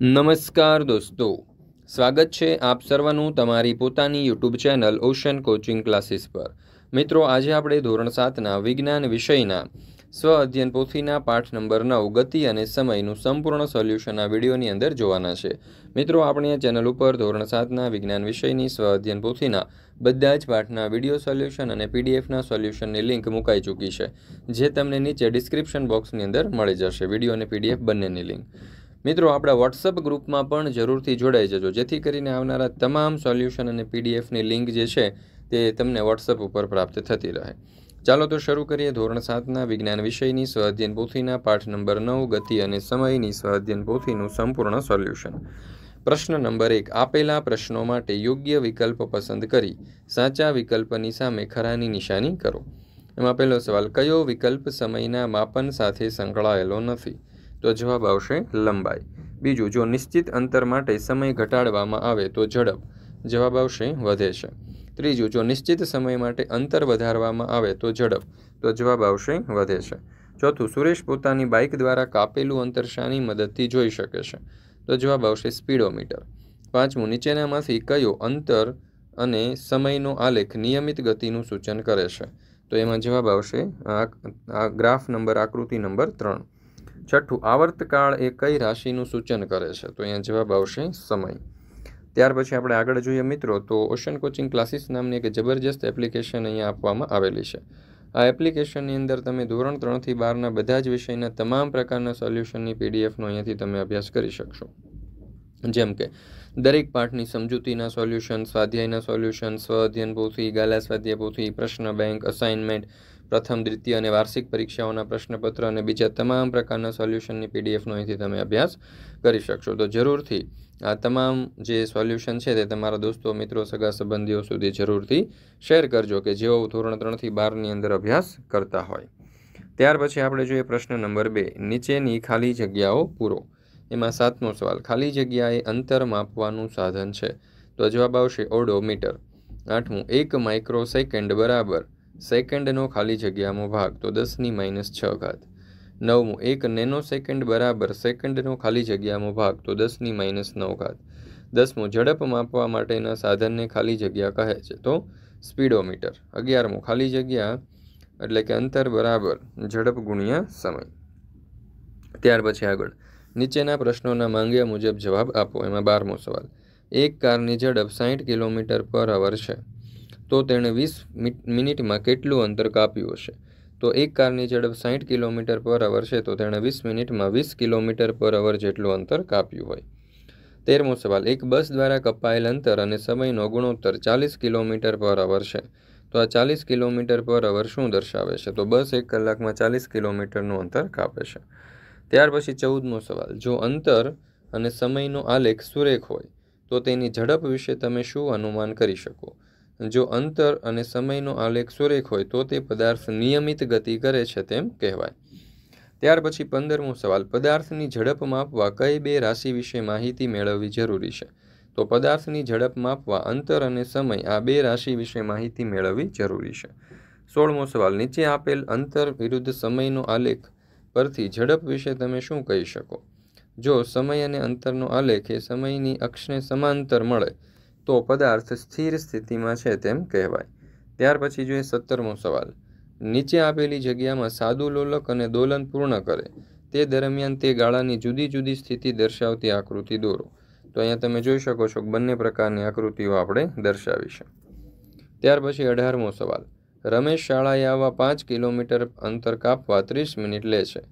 નમસ્કાર દોસ્તો સ્વાગત છે આપ સર્વનું તમારી પોતાની YouTube channel Ocean coaching classes પર મિત્રો આજે આપણે ધોરણ સાતના વિજ્ઞાન વિષયના સ્વ અધ્યયન પોથીના પાઠ નંબર નવ ગતિ અને સમયનું સંપૂર્ણ સોલ્યુશન આ વિડીયોની અંદર જોવાના છે મિત્રો આપણે આ ચેનલ ઉપર ધોરણ સાતના વિજ્ઞાન વિષયની સ્વ અધ્યયન પોથીના બધા જ પાઠના વિડીયો સોલ્યુશન અને પીડીએફના સોલ્યુશનની લિંક મુકાઈ ચૂકી છે જે તમને નીચે ડિસ્ક્રિપ્શન બોક્સની અંદર મળી જશે વિડીયો અને પીડીએફ બંનેની લિંક મિત્રો આપણા વોટ્સઅપ ગ્રુપમાં પણ જરૂરથી જોડાઈ જજો જેથી કરીને આવનારા તમામ સોલ્યુશન અને પીડીએફની લિંક જે છે તે તમને વોટ્સઅપ ઉપર પ્રાપ્ત થતી રહે ચાલો તો શરૂ કરીએ ધોરણ સાતના વિજ્ઞાન વિષયની સ્વાધ્યન પોથીના પાઠ નંબર નવ ગતિ અને સમયની સ્વાધ્યન પોથીનું સંપૂર્ણ સોલ્યુશન પ્રશ્ન નંબર એક આપેલા પ્રશ્નો માટે યોગ્ય વિકલ્પ પસંદ કરી સાચા વિકલ્પની સામે ખરાની નિશાની કરો એમાં પહેલો સવાલ કયો વિકલ્પ સમયના માપન સાથે સંકળાયેલો નથી તો જવાબ આવશે લંબાઈ બીજું જો નિશ્ચિત અંતર માટે સમય ઘટાડવામાં આવે તો ઝડપ જવાબ આવશે વધે છે ત્રીજું જો નિશ્ચિત સમય માટે અંતર વધારવામાં આવે તો ઝડપ તો જવાબ આવશે વધે છે ચોથું સુરેશ પોતાની બાઇક દ્વારા કાપેલું અંતર શાની મદદથી જોઈ શકે છે તો જવાબ આવશે સ્પીડોમીટર પાંચમું નીચેનામાંથી કયો અંતર અને સમયનો આલેખ નિયમિત ગતિનું સૂચન કરે છે તો એમાં જવાબ આવશે આ ગ્રાફ નંબર આકૃતિ નંબર ત્રણ છઠ્ઠું આવર્તકાળ એ કઈ રાશિનું સૂચન કરે છે તો અહીંયા જવાબ આવશે સમય ત્યાર પછી આપણે આગળ જોઈએ મિત્રો તો ઓશન કોચિંગ ક્લાસીસ નામની એક જબરજસ્ત એપ્લિકેશન અહીંયા આપવામાં આવેલી છે આ એપ્લિકેશનની અંદર તમે ધોરણ ત્રણથી બારના બધા જ વિષયના તમામ પ્રકારના સોલ્યુશનની પીડીએફનો અહીંયાથી તમે અભ્યાસ કરી શકશો જેમ કે દરેક પાઠની સમજૂતીના સોલ્યુશન સ્વાધ્યાયના સોલ્યુશન સ્વ અધ્યયન પોથી ગાલા સ્વાધ્યાય પોથી પ્રશ્ન બેંક અસાઇનમેન્ટ પ્રથમ દ્વિતીય અને વાર્ષિક પરીક્ષાઓના પ્રશ્નપત્ર અને બીજા તમામ પ્રકારના સોલ્યુશનની પીડીએફનો અહીંથી તમે અભ્યાસ કરી શકશો તો જરૂરથી આ તમામ જે સોલ્યુશન છે તે તમારા દોસ્તો મિત્રો સગા સંબંધીઓ સુધી જરૂરથી શેર કરજો કે જેઓ ધોરણ ત્રણથી બારની અંદર અભ્યાસ કરતા હોય ત્યાર પછી આપણે જોઈએ પ્રશ્ન નંબર બે નીચેની ખાલી જગ્યાઓ પૂરો એમાં સાતમો સવાલ ખાલી જગ્યાએ અંતર માપવાનું સાધન છે તો જવાબ આવશે ઓડોમીટર આઠમું એક માઇક્રો સેકન્ડ બરાબર સેકન્ડનો ખાલી જગ્યામાં ભાગ તો દસની માઇનસ છ ઘાત નવમું એક નેનો સેકન્ડ બરાબર સેકન્ડનો ખાલી જગ્યામાં ભાગ તો દસની માઇનસ નવ ઘાત દસમું ઝડપ માપવા માટેના સાધનને ખાલી જગ્યા કહે છે તો સ્પીડોમીટર અગિયારમું ખાલી જગ્યા એટલે કે અંતર બરાબર ઝડપ ગુણ્યા સમય ત્યાર પછી આગળ નીચેના પ્રશ્નોના માંગ્યા મુજબ જવાબ આપો એમાં બારમો સવાલ એક કારની ઝડપ સાહીઠ કિલોમીટર પર અવર છે તો તેણે વીસ મિનિટમાં કેટલું અંતર કાપ્યું હશે તો એક કારની ઝડપ સાહીઠ કિલોમીટર પર અવર છે તો તેણે વીસ મિનિટમાં વીસ કિલોમીટર પર અવર જેટલું અંતર કાપ્યું હોય તેરમો સવાલ એક બસ દ્વારા કપાયેલ અંતર અને સમયનો ગુણોત્તર ચાલીસ કિલોમીટર પર અવર છે તો આ ચાલીસ કિલોમીટર પર અવર શું દર્શાવે છે તો બસ એક કલાકમાં ચાલીસ કિલોમીટરનું અંતર કાપે છે ત્યાર પછી ચૌદમો સવાલ જો અંતર અને સમયનો આલેખ સુરેખ હોય તો તેની ઝડપ વિશે તમે શું અનુમાન કરી શકો જો અંતર અને સમયનો આલેખ સુરેખ હોય તો તે પદાર્થ નિયમિત ગતિ કરે છે તેમ કહેવાય ત્યાર પછી પંદરમો સવાલ પદાર્થની ઝડપ માપવા કઈ બે રાશિ વિશે માહિતી મેળવવી જરૂરી છે તો પદાર્થની ઝડપ માપવા અંતર અને સમય આ બે રાશિ વિશે માહિતી મેળવવી જરૂરી છે સોળમો સવાલ નીચે આપેલ અંતર વિરુદ્ધ સમયનો આલેખ પરથી ઝડપ વિશે તમે શું કહી શકો જો સમય અને અંતરનો આલેખ એ સમયની અક્ષને સમાંતર મળે તો પદાર્થ સ્થિર સ્થિતિમાં છે તેમ કહેવાય ત્યાર પછી જોઈએ સત્તરમો સવાલ નીચે આપેલી જગ્યામાં સાદુ લોલક અને દોલન પૂર્ણ કરે તે દરમિયાન તે ગાળાની જુદી જુદી સ્થિતિ દર્શાવતી આકૃતિ દોરો તો અહીંયા તમે જોઈ શકો છો બંને પ્રકારની આકૃતિઓ આપણે દર્શાવીશું ત્યાર પછી અઢારમો સવાલ રમેશ શાળાએ આવવા પાંચ કિલોમીટર અંતર કાપવા ત્રીસ મિનિટ લે છે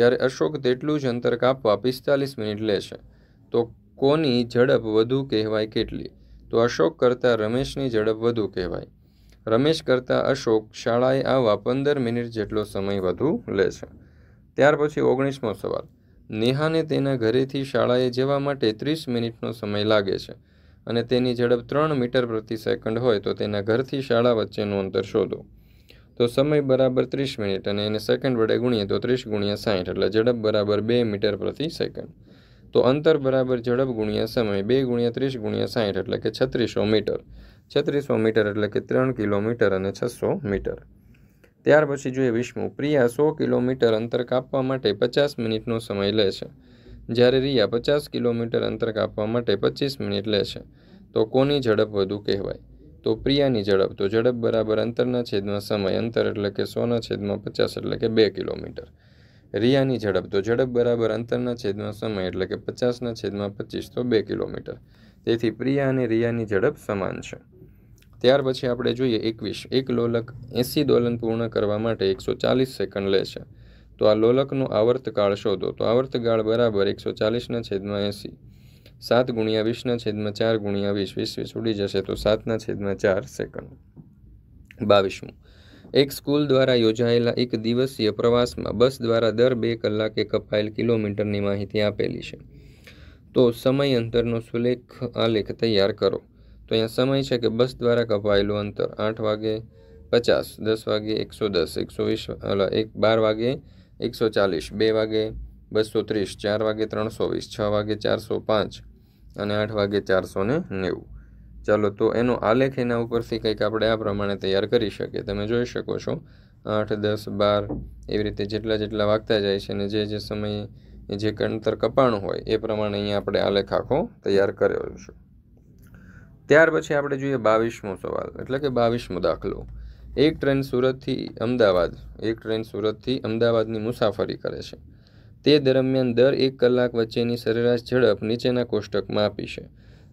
જ્યારે અશોક તેટલું જ અંતર કાપવા પિસ્તાલીસ મિનિટ લે છે તો કોની ઝડપ વધુ કહેવાય કેટલી તો અશોક કરતાં રમેશની ઝડપ વધુ કહેવાય રમેશ કરતાં અશોક શાળાએ આવવા પંદર મિનિટ જેટલો સમય વધુ લે છે ત્યાર પછી ઓગણીસમો સવાલ નેહાને તેના ઘરેથી શાળાએ જવા માટે ત્રીસ મિનિટનો સમય લાગે છે અને તેની ઝડપ ત્રણ મીટર પ્રતિ સેકન્ડ હોય તો તેના ઘરથી શાળા વચ્ચેનું અંતર શોધો તો સમય બરાબર ત્રીસ મિનિટ અને એને સેકન્ડ વડે ગુણીએ તો ત્રીસ ગુણ્યા સાહીઠ એટલે ઝડપ બરાબર બે મીટર પ્રતિ સેકન્ડ તો અંતર બરાબર ઝડપ ગુણ્યા સમય બે ગુણ્યા ત્રીસ ગુણ્યા સાહીઠ એટલે કે છત્રીસો મીટર છત્રીસો મીટર એટલે કે ત્રણ કિલોમીટર અને છસો મીટર ત્યાર પછી જોઈએ વિષ્ણુ પ્રિયા સો કિલોમીટર અંતર કાપવા માટે પચાસ મિનિટનો સમય લે છે જ્યારે રિયા પચાસ કિલોમીટર અંતર કાપવા માટે પચીસ મિનિટ લે છે તો કોની ઝડપ વધુ કહેવાય તો પ્રિયાની ઝડપ તો ઝડપ બરાબર અંતરના છેદમાં સમય અંતર એટલે કે સોના છેદમાં પચાસ એટલે કે બે કિલોમીટર રિયાની ઝડપ તો ઝડપ બરાબર અંતરના છેદમાં સમય એટલે કે પચાસના છેદમાં પચીસ તો બે કિલોમીટર તેથી પ્રિયા અને રિયાની ઝડપ સમાન છે ત્યાર પછી આપણે જોઈએ એકવીસ એક લોલક એંસી દોલન પૂર્ણ કરવા માટે એકસો ચાલીસ સેકન્ડ લે છે તો આ લોલકનો આવર્તકાળ શોધો તો આવર્તગાળ બરાબર એકસો ચાલીસના છેદમાં એંસી સાત ગુણ્યા વીસના છેદમાં ચાર ગુણ્યા વીસ વીસ વીસ ઉડી જશે તો સાતના છેદમાં ચાર સેકન્ડ બાવીસમું એક સ્કૂલ દ્વારા યોજાયેલા એક દિવસીય પ્રવાસમાં બસ દ્વારા દર બે કલાકે કપાયેલ કિલોમીટરની માહિતી આપેલી છે તો સમય અંતરનો સુલેખ આલેખ તૈયાર કરો તો અહીંયા સમય છે કે બસ દ્વારા કપાયેલું અંતર આઠ વાગે પચાસ દસ વાગે એકસો દસ એકસો વીસ એક બાર વાગે એકસો ચાલીસ બે વાગે બસો ત્રીસ ચાર વાગે ત્રણસો વીસ છ વાગે ચારસો પાંચ અને આઠ વાગે ચારસો ને નેવું ચાલો તો એનો આલેખ એના ઉપરથી કંઈક આપણે આ પ્રમાણે તૈયાર કરી શકીએ તમે જોઈ શકો છો આઠ દસ બાર એવી રીતે જેટલા જેટલા વાગતા જાય છે અને જે જે સમયે જે અંતર કપાણું હોય એ પ્રમાણે અહીંયા આપણે આલેખ આખો તૈયાર કર્યો છે ત્યાર પછી આપણે જોઈએ બાવીસમો સવાલ એટલે કે બાવીસમો દાખલો એક ટ્રેન સુરતથી અમદાવાદ એક ટ્રેન સુરતથી અમદાવાદની મુસાફરી કરે છે તે દરમિયાન દર એક કલાક વચ્ચેની સરેરાશ ઝડપ નીચેના કોષ્ટકમાં આપી છે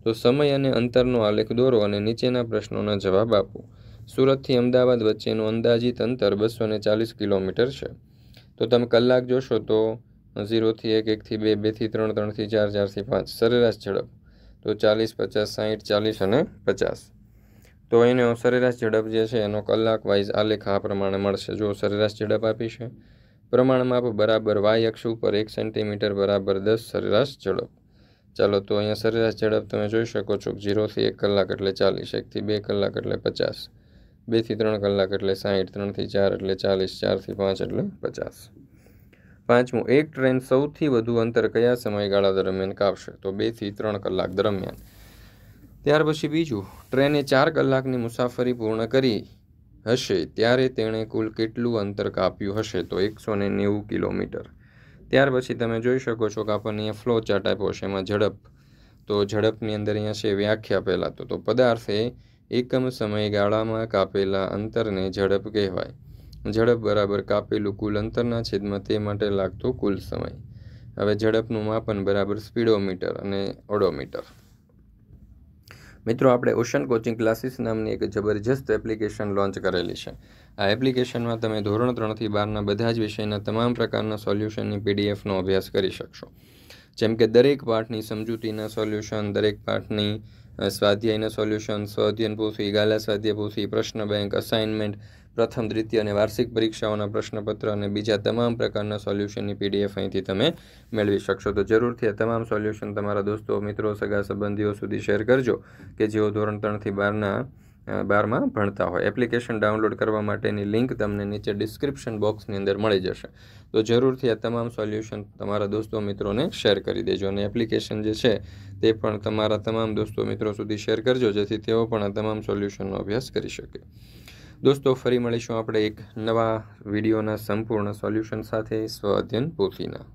તો સમય અને અંતરનો આલેખ દોરો અને નીચેના પ્રશ્નોના જવાબ આપો સુરતથી અમદાવાદ વચ્ચેનું અંદાજિત અંતર બસો ને ચાલીસ કિલોમીટર છે તો તમે કલાક જોશો તો ઝીરોથી એક એકથી બે બેથી ત્રણ ત્રણથી ચાર ચારથી પાંચ સરેરાશ ઝડપ તો ચાલીસ પચાસ સાહીઠ ચાલીસ અને પચાસ તો એને સરેરાશ ઝડપ જે છે એનો કલાક વાઇઝ આલેખ આ પ્રમાણે મળશે જો સરેરાશ ઝડપ આપી છે પ્રમાણમાપ બરાબર વાય અક્ષ ઉપર એક સેન્ટીમીટર બરાબર દસ સરેરાશ ઝડપ ચાલો તો અહીંયા સરેરાશ ઝડપ તમે જોઈ શકો છો જીરોથી એક કલાક એટલે ચાલીસ એકથી બે કલાક એટલે પચાસ બેથી ત્રણ કલાક એટલે સાહીઠ ત્રણથી ચાર એટલે ચાલીસ ચારથી પાંચ એટલે પચાસ પાંચમું એક ટ્રેન સૌથી વધુ અંતર કયા સમયગાળા દરમિયાન કાપશે તો બેથી ત્રણ કલાક દરમિયાન ત્યાર પછી બીજું ટ્રેને ચાર કલાકની મુસાફરી પૂર્ણ કરી હશે ત્યારે તેણે કુલ કેટલું અંતર કાપ્યું હશે તો એકસો ને નેવું કિલોમીટર ત્યાર પછી તમે જોઈ શકો છો કે આપણને અહીંયા ફ્લો ચાર્ટ આપ્યો છે એમાં ઝડપ તો ઝડપની અંદર અહીંયા છે વ્યાખ્યા પહેલાં તો તો પદાર્થ એ એકમ સમયગાળામાં કાપેલા અંતરને ઝડપ કહેવાય ઝડપ બરાબર કાપેલું કુલ અંતરના છેદમાં તે માટે લાગતો કુલ સમય હવે ઝડપનું માપન બરાબર સ્પીડોમીટર અને ઓડોમીટર મિત્રો આપણે ઓશન કોચિંગ ક્લાસીસ નામની એક જબરજસ્ત એપ્લિકેશન લોન્ચ કરેલી છે આ એપ્લિકેશનમાં તમે ધોરણ ત્રણથી બારના બધા જ વિષયના તમામ પ્રકારના સોલ્યુશનની પીડીએફનો અભ્યાસ કરી શકશો જેમ કે દરેક પાઠની સમજૂતીના સોલ્યુશન દરેક પાઠની સ્વાધ્યાયના સોલ્યુશન સ્વાધ્યન પૂછી ગાલા સ્વાધ્યાય પૂછી પ્રશ્ન બેંક અસાઇનમેન્ટ પ્રથમ દ્વિતીય અને વાર્ષિક પરીક્ષાઓના પ્રશ્નપત્ર અને બીજા તમામ પ્રકારના સોલ્યુશનની પીડીએફ અહીંથી તમે મેળવી શકશો તો જરૂરથી આ તમામ સોલ્યુશન તમારા દોસ્તો મિત્રો સગા સંબંધીઓ સુધી શેર કરજો કે જેઓ ધોરણ ત્રણથી બહારના બારમાં ભણતા હોય એપ્લિકેશન ડાઉનલોડ કરવા માટેની લિંક તમને નીચે ડિસ્ક્રિપ્શન બોક્સની અંદર મળી જશે તો જરૂરથી આ તમામ સોલ્યુશન તમારા દોસ્તો મિત્રોને શેર કરી દેજો અને એપ્લિકેશન જે છે તે પણ તમારા તમામ દોસ્તો મિત્રો સુધી શેર કરજો જેથી તેઓ પણ આ તમામ સોલ્યુશનનો અભ્યાસ કરી શકે દોસ્તો ફરી મળીશું આપણે એક નવા વિડીયોના સંપૂર્ણ સોલ્યુશન સાથે સ્વ અધ્યયન પોથીના